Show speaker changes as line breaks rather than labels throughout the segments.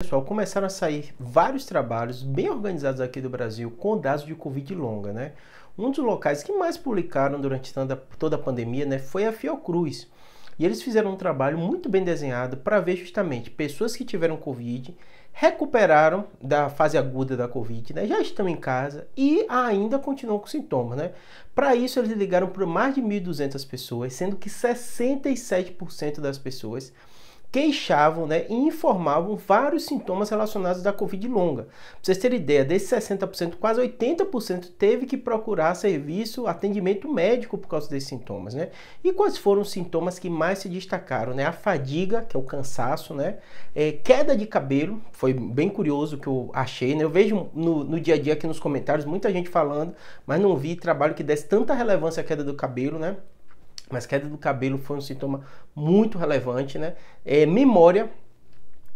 Pessoal, começaram a sair vários trabalhos bem organizados aqui do Brasil com dados de Covid longa, né? Um dos locais que mais publicaram durante toda a pandemia né, foi a Fiocruz. E eles fizeram um trabalho muito bem desenhado para ver justamente pessoas que tiveram Covid, recuperaram da fase aguda da Covid, né? já estão em casa e ainda continuam com sintomas. Né? Para isso, eles ligaram para mais de 1.200 pessoas, sendo que 67% das pessoas queixavam né, e informavam vários sintomas relacionados da Covid longa. Para vocês terem ideia, desses 60%, quase 80% teve que procurar serviço, atendimento médico por causa desses sintomas. Né? E quais foram os sintomas que mais se destacaram? Né? A fadiga, que é o cansaço, né? É, queda de cabelo, foi bem curioso que eu achei. Né? Eu vejo no, no dia a dia aqui nos comentários muita gente falando, mas não vi trabalho que desse tanta relevância à queda do cabelo, né? Mas queda do cabelo foi um sintoma muito relevante, né? É, memória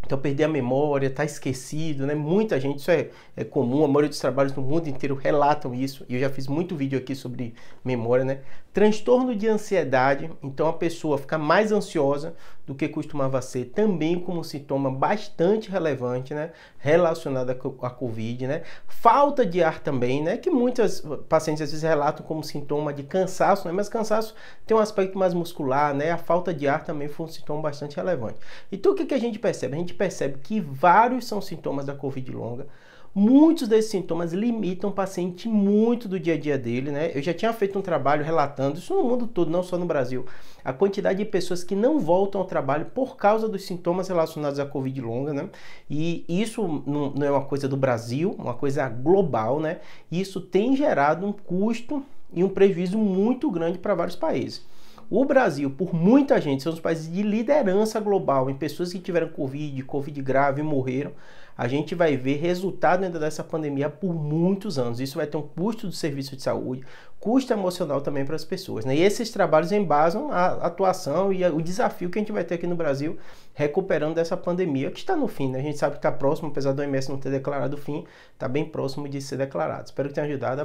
então, perder a memória, estar tá esquecido, né? Muita gente, isso é, é, comum, a maioria dos trabalhos no mundo inteiro relatam isso, e eu já fiz muito vídeo aqui sobre memória, né? Transtorno de ansiedade, então a pessoa fica mais ansiosa do que costumava ser, também como sintoma bastante relevante, né? Relacionado à Covid, né? Falta de ar também, né? Que muitas pacientes às vezes relatam como sintoma de cansaço, né? Mas cansaço tem um aspecto mais muscular, né? A falta de ar também foi um sintoma bastante relevante. Então, o que, que a gente percebe? A gente gente percebe que vários são sintomas da Covid longa. Muitos desses sintomas limitam o paciente muito do dia a dia dele, né? Eu já tinha feito um trabalho relatando isso no mundo todo, não só no Brasil, a quantidade de pessoas que não voltam ao trabalho por causa dos sintomas relacionados à Covid longa, né? E isso não, não é uma coisa do Brasil, uma coisa global, né? Isso tem gerado um custo e um prejuízo muito grande para vários países. O Brasil, por muita gente, são os países de liderança global em pessoas que tiveram Covid, Covid grave e morreram. A gente vai ver resultado ainda dessa pandemia por muitos anos. Isso vai ter um custo do serviço de saúde, custo emocional também para as pessoas. Né? E esses trabalhos embasam a atuação e o desafio que a gente vai ter aqui no Brasil recuperando dessa pandemia, que está no fim, né? A gente sabe que está próximo, apesar do OMS não ter declarado o fim, está bem próximo de ser declarado. Espero que tenha ajudado.